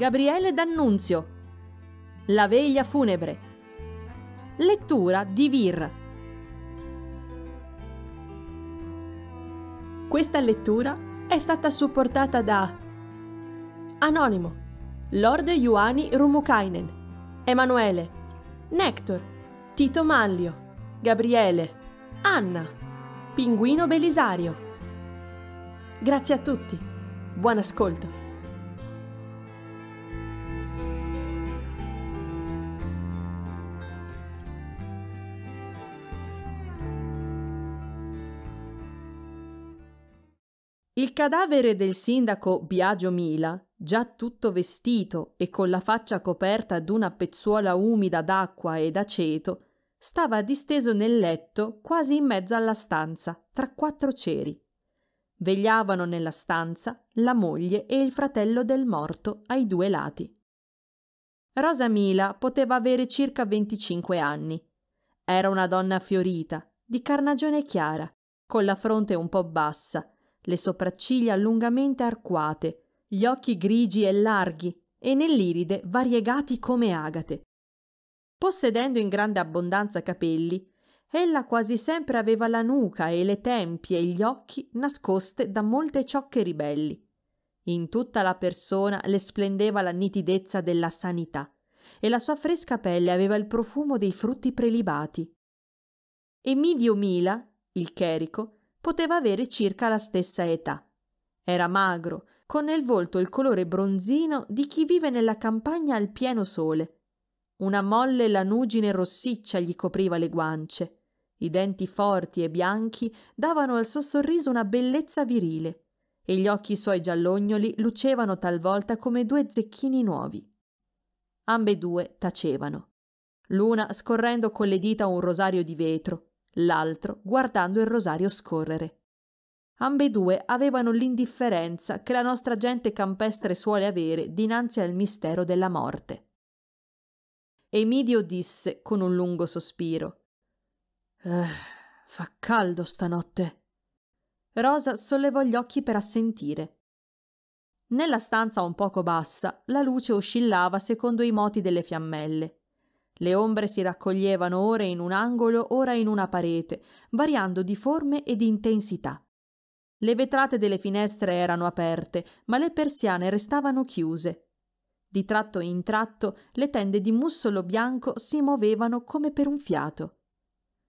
Gabriele D'Annunzio. La veglia funebre. Lettura di Vir. Questa lettura è stata supportata da Anonimo, Lord Ioani Rumukainen, Emanuele, Nector, Tito Manlio, Gabriele, Anna, Pinguino Belisario. Grazie a tutti, buon ascolto. Il cadavere del sindaco Biagio Mila, già tutto vestito e con la faccia coperta d'una pezzuola umida d'acqua ed aceto, stava disteso nel letto quasi in mezzo alla stanza, tra quattro ceri. Vegliavano nella stanza la moglie e il fratello del morto ai due lati. Rosa Mila poteva avere circa 25 anni. Era una donna fiorita, di carnagione chiara, con la fronte un po' bassa, le sopracciglia lungamente arcuate, gli occhi grigi e larghi e nell'iride variegati come agate. Possedendo in grande abbondanza capelli, ella quasi sempre aveva la nuca e le tempie e gli occhi nascoste da molte ciocche ribelli. In tutta la persona le splendeva la nitidezza della sanità e la sua fresca pelle aveva il profumo dei frutti prelibati. Emidio Mila, il cherico, poteva avere circa la stessa età. Era magro, con nel volto il colore bronzino di chi vive nella campagna al pieno sole. Una molle lanugine rossiccia gli copriva le guance. I denti forti e bianchi davano al suo sorriso una bellezza virile e gli occhi suoi giallognoli lucevano talvolta come due zecchini nuovi. Ambedue tacevano. L'una scorrendo con le dita un rosario di vetro, l'altro guardando il rosario scorrere. Ambedue avevano l'indifferenza che la nostra gente campestre suole avere dinanzi al mistero della morte. Emidio disse con un lungo sospiro: eh, Fa caldo stanotte. Rosa sollevò gli occhi per assentire. Nella stanza un poco bassa la luce oscillava secondo i moti delle fiammelle. Le ombre si raccoglievano ora in un angolo, ora in una parete, variando di forme e di intensità. Le vetrate delle finestre erano aperte, ma le persiane restavano chiuse. Di tratto in tratto le tende di mussolo bianco si muovevano come per un fiato.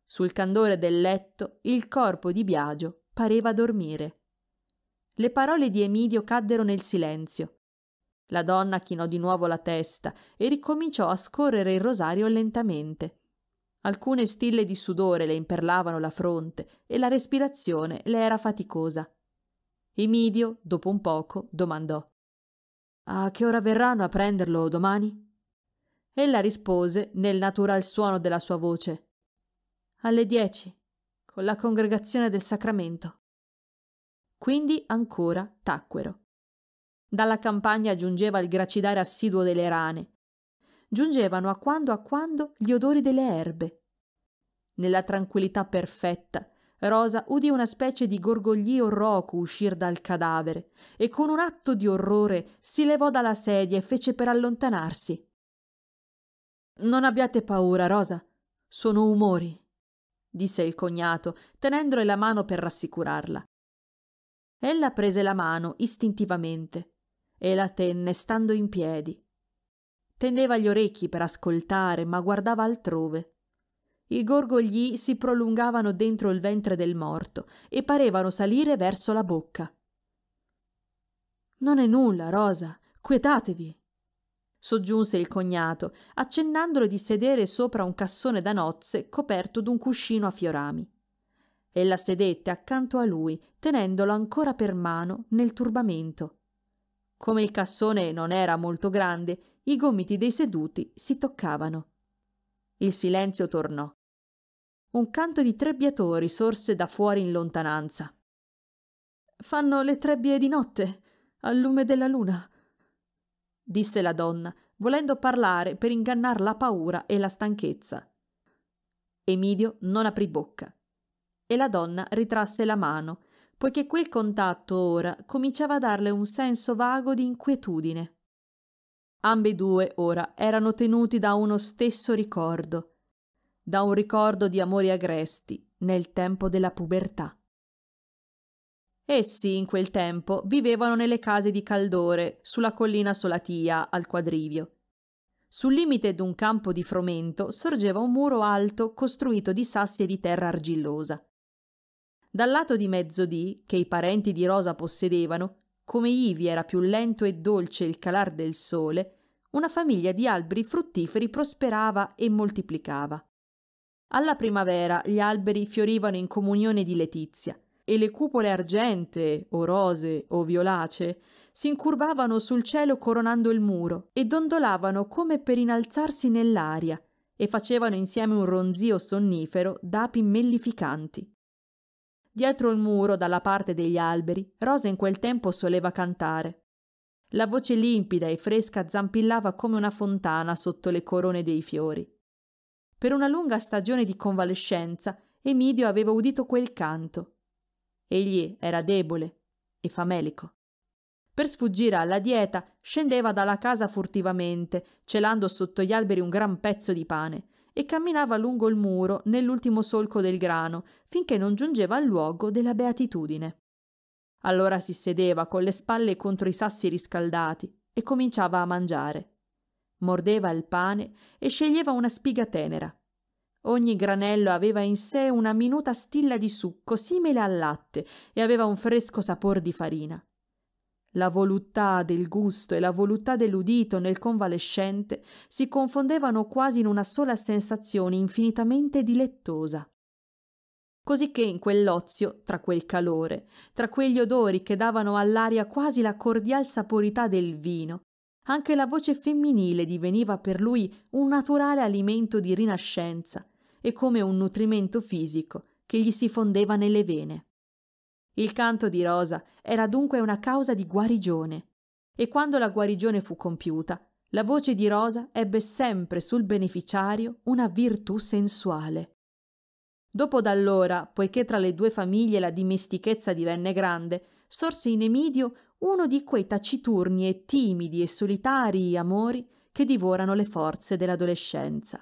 Sul candore del letto il corpo di Biagio pareva dormire. Le parole di Emidio caddero nel silenzio. La donna chinò di nuovo la testa e ricominciò a scorrere il rosario lentamente. Alcune stille di sudore le imperlavano la fronte e la respirazione le era faticosa. Emidio, dopo un poco, domandò A che ora verranno a prenderlo domani? Ella rispose nel natural suono della sua voce Alle dieci, con la congregazione del sacramento. Quindi ancora tacquero. Dalla campagna giungeva il gracidare assiduo delle rane. Giungevano a quando a quando gli odori delle erbe. Nella tranquillità perfetta, Rosa udì una specie di gorgoglio roco uscir dal cadavere e con un atto di orrore si levò dalla sedia e fece per allontanarsi. Non abbiate paura, Rosa. Sono umori, disse il cognato, tenendole la mano per rassicurarla. Ella prese la mano istintivamente e la tenne stando in piedi. Teneva gli orecchi per ascoltare, ma guardava altrove. I gorgogli si prolungavano dentro il ventre del morto e parevano salire verso la bocca. Non è nulla, Rosa, quietatevi. Soggiunse il cognato, accennandolo di sedere sopra un cassone da nozze coperto d'un cuscino a fiorami. Ella sedette accanto a lui, tenendolo ancora per mano nel turbamento. Come il cassone non era molto grande, i gomiti dei seduti si toccavano. Il silenzio tornò. Un canto di trebbiatori sorse da fuori in lontananza. Fanno le trebbie di notte, al lume della luna, disse la donna, volendo parlare per ingannar la paura e la stanchezza. Emidio non aprì bocca e la donna ritrasse la mano poiché quel contatto ora cominciava a darle un senso vago di inquietudine. Ambedue ora erano tenuti da uno stesso ricordo, da un ricordo di amori agresti nel tempo della pubertà. Essi in quel tempo vivevano nelle case di Caldore, sulla collina Solatia, al quadrivio. Sul limite d'un campo di frumento sorgeva un muro alto costruito di sassi e di terra argillosa dal lato di mezzodì, che i parenti di Rosa possedevano, come ivi era più lento e dolce il calar del sole, una famiglia di alberi fruttiferi prosperava e moltiplicava. Alla primavera gli alberi fiorivano in comunione di letizia e le cupole argentee o rosee o violacee si incurvavano sul cielo coronando il muro e dondolavano come per innalzarsi nell'aria e facevano insieme un ronzio sonnifero d'api mellificanti. Dietro il muro, dalla parte degli alberi, Rosa in quel tempo soleva cantare. La voce limpida e fresca zampillava come una fontana sotto le corone dei fiori. Per una lunga stagione di convalescenza, Emidio aveva udito quel canto. Egli era debole e famelico. Per sfuggire alla dieta, scendeva dalla casa furtivamente, celando sotto gli alberi un gran pezzo di pane, e camminava lungo il muro nell'ultimo solco del grano finché non giungeva al luogo della beatitudine. Allora si sedeva con le spalle contro i sassi riscaldati e cominciava a mangiare. Mordeva il pane e sceglieva una spiga tenera. Ogni granello aveva in sé una minuta stilla di succo simile al latte e aveva un fresco sapor di farina. La voluttà del gusto e la voluttà dell'udito nel convalescente si confondevano quasi in una sola sensazione infinitamente dilettosa. Cosicché in quell'ozio, tra quel calore, tra quegli odori che davano all'aria quasi la cordial saporità del vino, anche la voce femminile diveniva per lui un naturale alimento di rinascenza e come un nutrimento fisico che gli si fondeva nelle vene. Il canto di Rosa era dunque una causa di guarigione e quando la guarigione fu compiuta, la voce di Rosa ebbe sempre sul beneficiario una virtù sensuale. Dopo d'allora, poiché tra le due famiglie la dimestichezza divenne grande, sorse in Emidio uno di quei taciturni e timidi e solitari amori che divorano le forze dell'adolescenza.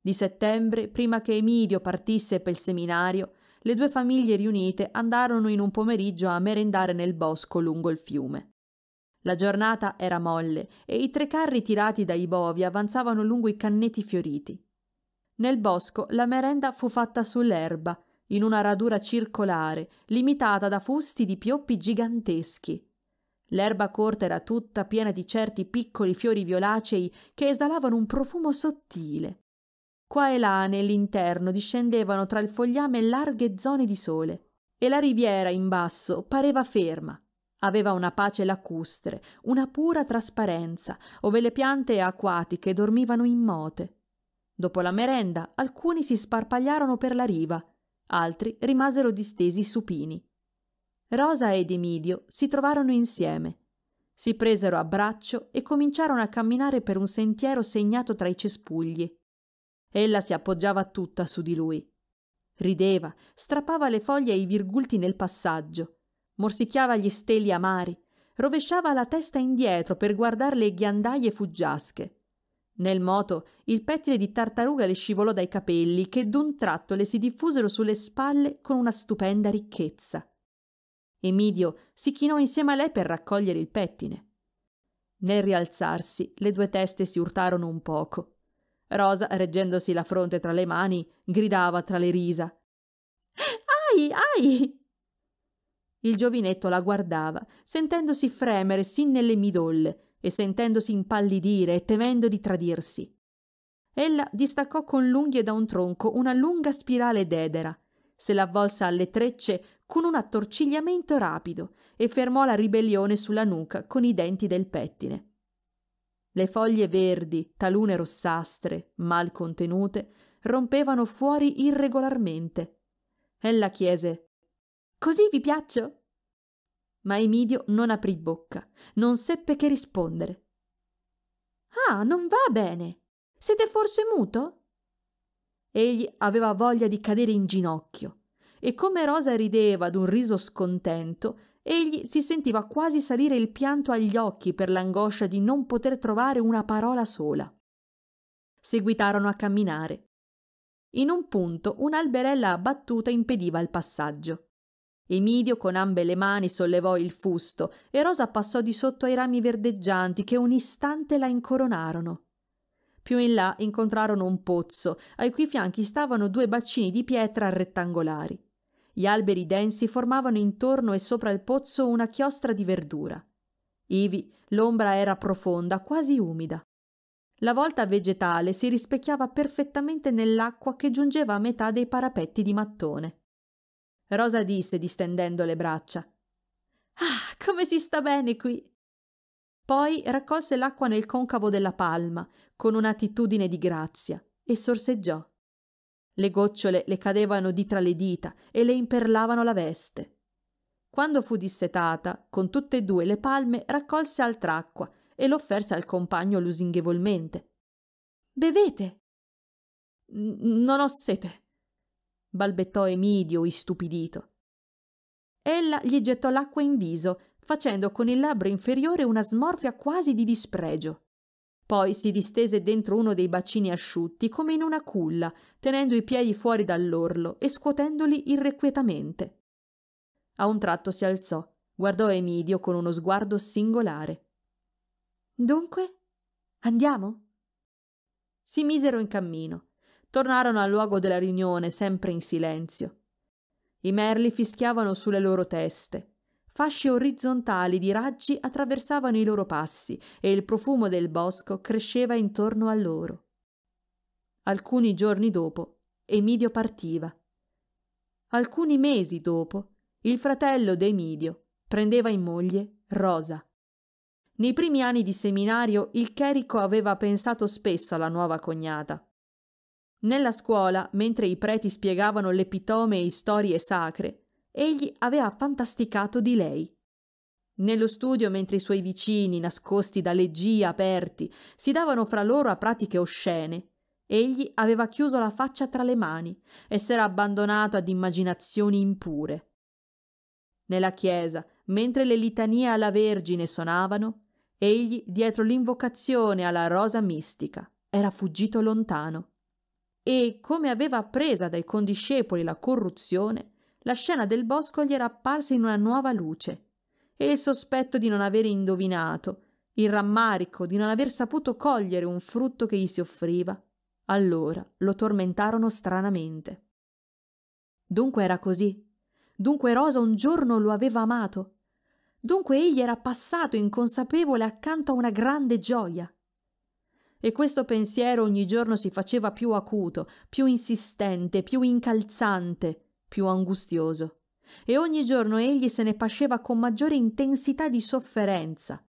Di settembre, prima che Emidio partisse per il seminario, le due famiglie riunite andarono in un pomeriggio a merendare nel bosco lungo il fiume. La giornata era molle e i tre carri tirati dai bovi avanzavano lungo i canneti fioriti. Nel bosco la merenda fu fatta sull'erba, in una radura circolare, limitata da fusti di pioppi giganteschi. L'erba corta era tutta piena di certi piccoli fiori violacei che esalavano un profumo sottile. Qua e là nell'interno discendevano tra il fogliame larghe zone di sole e la riviera in basso pareva ferma. Aveva una pace lacustre, una pura trasparenza, ove le piante acquatiche dormivano immote. Dopo la merenda alcuni si sparpagliarono per la riva, altri rimasero distesi supini. Rosa ed Emidio si trovarono insieme. Si presero a braccio e cominciarono a camminare per un sentiero segnato tra i cespugli. Ella si appoggiava tutta su di lui. Rideva, strappava le foglie e i virgulti nel passaggio, morsicchiava gli steli amari, rovesciava la testa indietro per guardar le ghiandaie fuggiasche. Nel moto il pettine di tartaruga le scivolò dai capelli che d'un tratto le si diffusero sulle spalle con una stupenda ricchezza. Emidio si chinò insieme a lei per raccogliere il pettine. Nel rialzarsi le due teste si urtarono un poco. Rosa, reggendosi la fronte tra le mani, gridava tra le risa. Ai, ai! Il giovinetto la guardava, sentendosi fremere sin nelle midolle e sentendosi impallidire e temendo di tradirsi. Ella distaccò con l'unghie da un tronco una lunga spirale d'edera, se l'avvolse alle trecce con un attorcigliamento rapido e fermò la ribellione sulla nuca con i denti del pettine. Le foglie verdi, talune rossastre, mal contenute, rompevano fuori irregolarmente. Ella chiese Così vi piaccio? Ma Emidio non aprì bocca, non seppe che rispondere. Ah, non va bene. Siete forse muto? Egli aveva voglia di cadere in ginocchio, e come Rosa rideva d'un riso scontento, Egli si sentiva quasi salire il pianto agli occhi per l'angoscia di non poter trovare una parola sola. Seguitarono a camminare. In un punto un'alberella abbattuta impediva il passaggio. Emidio con ambe le mani sollevò il fusto e Rosa passò di sotto ai rami verdeggianti che un istante la incoronarono. Più in là incontrarono un pozzo, ai cui fianchi stavano due bacini di pietra rettangolari. Gli alberi densi formavano intorno e sopra il pozzo una chiostra di verdura. Ivi l'ombra era profonda, quasi umida. La volta vegetale si rispecchiava perfettamente nell'acqua che giungeva a metà dei parapetti di mattone. Rosa disse distendendo le braccia: Ah, come si sta bene qui! Poi raccolse l'acqua nel concavo della palma, con un'attitudine di grazia, e sorseggiò. Le gocciole le cadevano di tra le dita e le imperlavano la veste. Quando fu dissetata, con tutte e due le palme raccolse altr'acqua e l'offerse al compagno lusinghevolmente. Bevete! Non ho sete! balbettò Emidio istupidito. Ella gli gettò l'acqua in viso, facendo con il labbro inferiore una smorfia quasi di dispregio. Poi si distese dentro uno dei bacini asciutti come in una culla, tenendo i piedi fuori dall'orlo e scuotendoli irrequietamente. A un tratto si alzò, guardò Emidio con uno sguardo singolare. Dunque, andiamo? Si misero in cammino. Tornarono al luogo della riunione sempre in silenzio. I merli fischiavano sulle loro teste, Fasce orizzontali di raggi attraversavano i loro passi e il profumo del bosco cresceva intorno a loro. Alcuni giorni dopo, Emidio partiva. Alcuni mesi dopo, il fratello d'Emidio prendeva in moglie Rosa. Nei primi anni di seminario il Cherico aveva pensato spesso alla nuova cognata. Nella scuola, mentre i preti spiegavano le pitome e storie sacre, egli aveva fantasticato di lei. Nello studio, mentre i suoi vicini, nascosti da leggi aperti, si davano fra loro a pratiche oscene, egli aveva chiuso la faccia tra le mani e s'era abbandonato ad immaginazioni impure. Nella chiesa, mentre le litanie alla Vergine sonavano, egli, dietro l'invocazione alla rosa mistica, era fuggito lontano. E, come aveva appresa dai condiscepoli la corruzione, la scena del bosco gli era apparsa in una nuova luce e il sospetto di non aver indovinato, il rammarico di non aver saputo cogliere un frutto che gli si offriva, allora lo tormentarono stranamente. Dunque era così. Dunque Rosa un giorno lo aveva amato. Dunque egli era passato inconsapevole accanto a una grande gioia. E questo pensiero ogni giorno si faceva più acuto, più insistente, più incalzante, più angustioso, e ogni giorno egli se ne pasceva con maggiore intensità di sofferenza,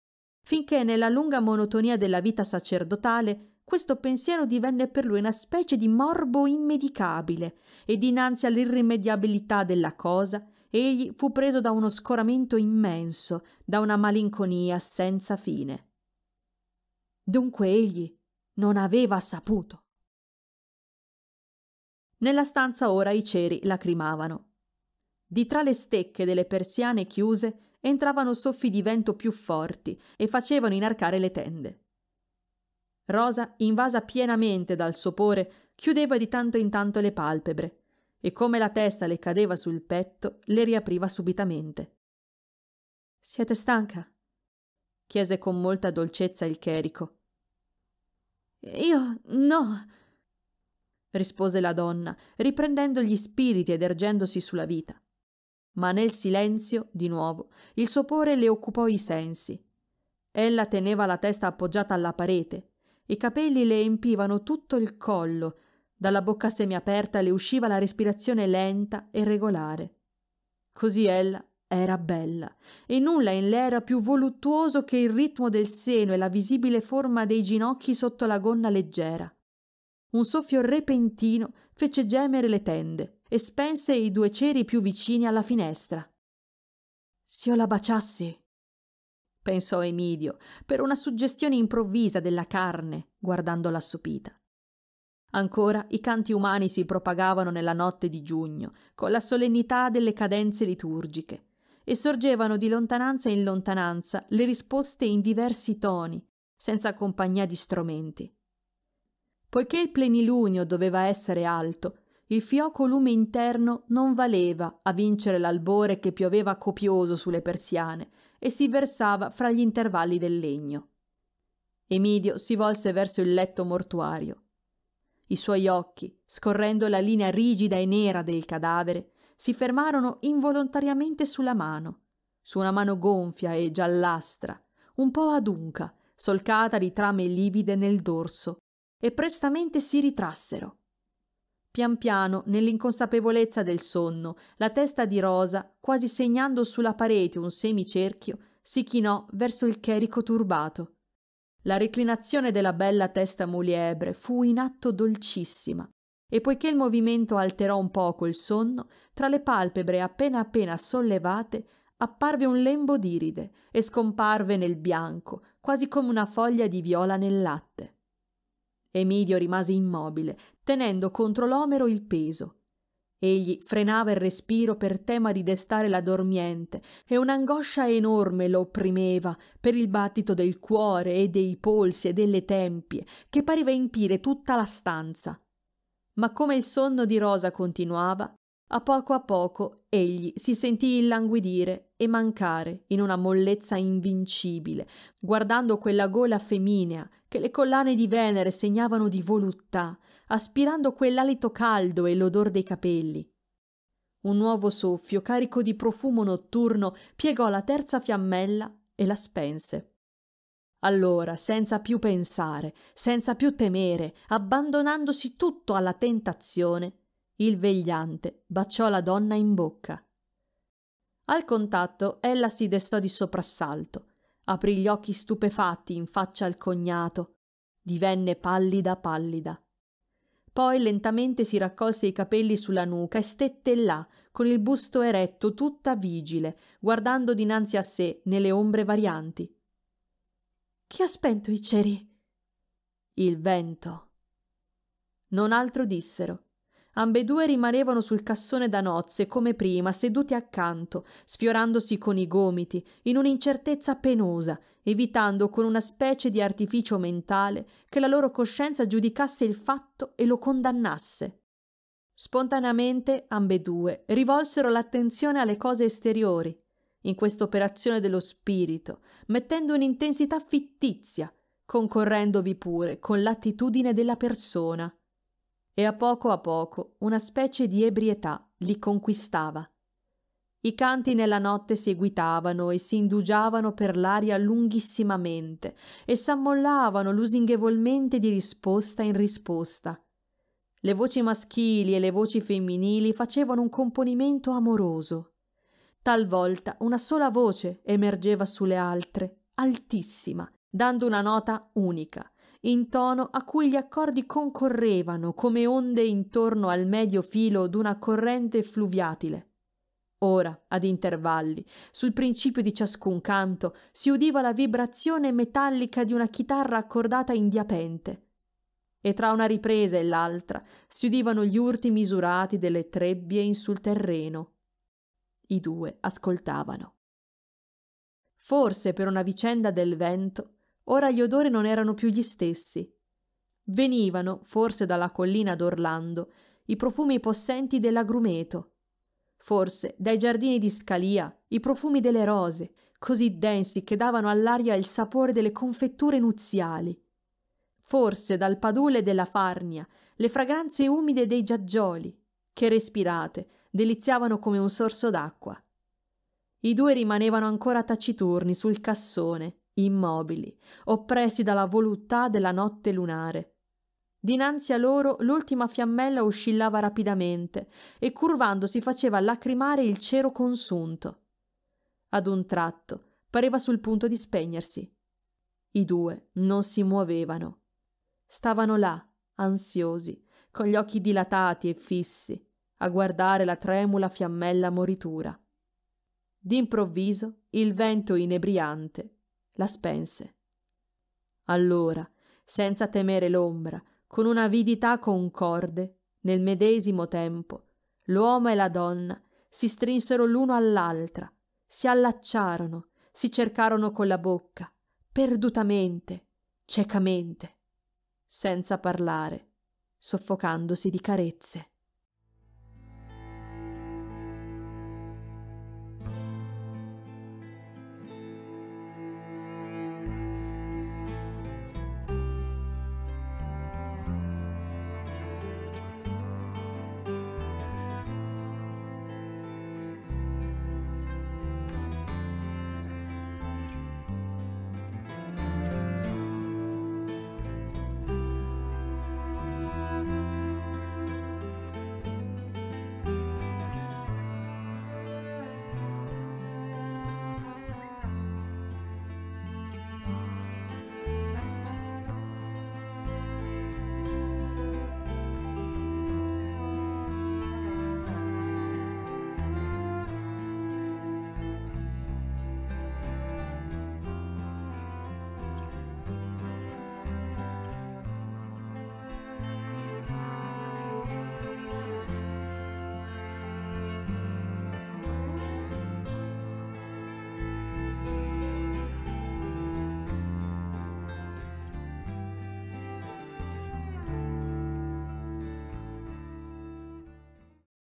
finché nella lunga monotonia della vita sacerdotale questo pensiero divenne per lui una specie di morbo immedicabile e dinanzi all'irrimediabilità della cosa egli fu preso da uno scoramento immenso, da una malinconia senza fine. Dunque egli non aveva saputo. Nella stanza ora i ceri lacrimavano. Di tra le stecche delle persiane chiuse entravano soffi di vento più forti e facevano inarcare le tende. Rosa, invasa pienamente dal sopore, chiudeva di tanto in tanto le palpebre e come la testa le cadeva sul petto, le riapriva subitamente. Siete stanca? chiese con molta dolcezza il cherico. Io no, rispose la donna, riprendendo gli spiriti ed ergendosi sulla vita. Ma nel silenzio, di nuovo, il sopore le occupò i sensi. Ella teneva la testa appoggiata alla parete, i capelli le empivano tutto il collo, dalla bocca semiaperta le usciva la respirazione lenta e regolare. Così ella era bella, e nulla in lei era più voluttuoso che il ritmo del seno e la visibile forma dei ginocchi sotto la gonna leggera. Un soffio repentino fece gemere le tende e spense i due ceri più vicini alla finestra. Se io la baciassi, pensò Emidio, per una suggestione improvvisa della carne, guardando l'assopita. Ancora i canti umani si propagavano nella notte di giugno, con la solennità delle cadenze liturgiche, e sorgevano di lontananza in lontananza le risposte in diversi toni, senza compagnia di strumenti. Poiché il plenilunio doveva essere alto, il fioco lume interno non valeva a vincere l'albore che pioveva copioso sulle persiane e si versava fra gli intervalli del legno. Emidio si volse verso il letto mortuario. I suoi occhi, scorrendo la linea rigida e nera del cadavere, si fermarono involontariamente sulla mano, su una mano gonfia e giallastra, un po' adunca, solcata di trame livide nel dorso, e prestamente si ritrassero. Pian piano, nell'inconsapevolezza del sonno, la testa di Rosa, quasi segnando sulla parete un semicerchio, si chinò verso il cherico turbato. La reclinazione della bella testa muliebre fu in atto dolcissima, e poiché il movimento alterò un poco il sonno, tra le palpebre appena appena sollevate apparve un lembo d'iride e scomparve nel bianco, quasi come una foglia di viola nel latte. Emidio rimase immobile, tenendo contro l'omero il peso. Egli frenava il respiro per tema di destare la dormiente e un'angoscia enorme lo opprimeva per il battito del cuore e dei polsi e delle tempie che pareva impire tutta la stanza. Ma come il sonno di Rosa continuava, a poco a poco egli si sentì illanguidire e mancare in una mollezza invincibile, guardando quella gola femminea che le collane di Venere segnavano di voluttà, aspirando quell'alito caldo e l'odor dei capelli. Un nuovo soffio, carico di profumo notturno, piegò la terza fiammella e la spense. Allora, senza più pensare, senza più temere, abbandonandosi tutto alla tentazione, il vegliante baciò la donna in bocca. Al contatto ella si destò di soprassalto, aprì gli occhi stupefatti in faccia al cognato, divenne pallida pallida. Poi lentamente si raccolse i capelli sulla nuca e stette là, con il busto eretto, tutta vigile, guardando dinanzi a sé nelle ombre varianti. Chi ha spento i ceri? Il vento. Non altro dissero. Ambedue rimanevano sul cassone da nozze come prima, seduti accanto, sfiorandosi con i gomiti, in un'incertezza penosa, evitando con una specie di artificio mentale che la loro coscienza giudicasse il fatto e lo condannasse. Spontaneamente ambedue rivolsero l'attenzione alle cose esteriori, in questa operazione dello spirito, mettendo un'intensità fittizia, concorrendovi pure con l'attitudine della persona e a poco a poco una specie di ebrietà li conquistava. I canti nella notte seguitavano e si indugiavano per l'aria lunghissimamente e s'ammollavano lusinghevolmente di risposta in risposta. Le voci maschili e le voci femminili facevano un componimento amoroso. Talvolta una sola voce emergeva sulle altre, altissima, dando una nota unica, in tono a cui gli accordi concorrevano come onde intorno al medio filo d'una corrente fluviatile. Ora, ad intervalli, sul principio di ciascun canto si udiva la vibrazione metallica di una chitarra accordata in diapente. E tra una ripresa e l'altra si udivano gli urti misurati delle trebbie in sul terreno. I due ascoltavano. Forse per una vicenda del vento Ora gli odori non erano più gli stessi. Venivano, forse dalla collina d'Orlando, i profumi possenti dell'agrumeto, forse dai giardini di Scalia, i profumi delle rose, così densi che davano all'aria il sapore delle confetture nuziali, forse dal padule della farnia, le fragranze umide dei giaggioli, che respirate deliziavano come un sorso d'acqua. I due rimanevano ancora taciturni sul cassone, immobili, oppressi dalla voluttà della notte lunare. Dinanzi a loro l'ultima fiammella oscillava rapidamente e curvandosi faceva lacrimare il cero consunto. Ad un tratto pareva sul punto di spegnersi. I due non si muovevano. Stavano là, ansiosi, con gli occhi dilatati e fissi, a guardare la tremula fiammella moritura. D'improvviso il vento inebriante la spense. Allora, senza temere l'ombra, con un'avidità concorde, nel medesimo tempo, l'uomo e la donna si strinsero l'uno all'altra, si allacciarono, si cercarono con la bocca, perdutamente, ciecamente, senza parlare, soffocandosi di carezze.